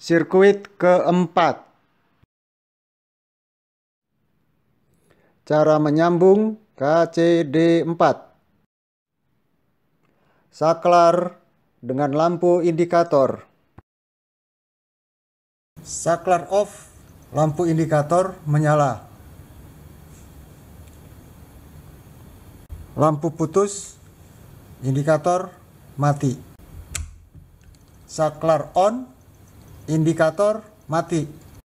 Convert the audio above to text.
Sirkuit keempat Cara menyambung KCD4 Saklar dengan lampu indikator Saklar off, lampu indikator menyala Lampu putus, indikator mati Saklar on, indikator mati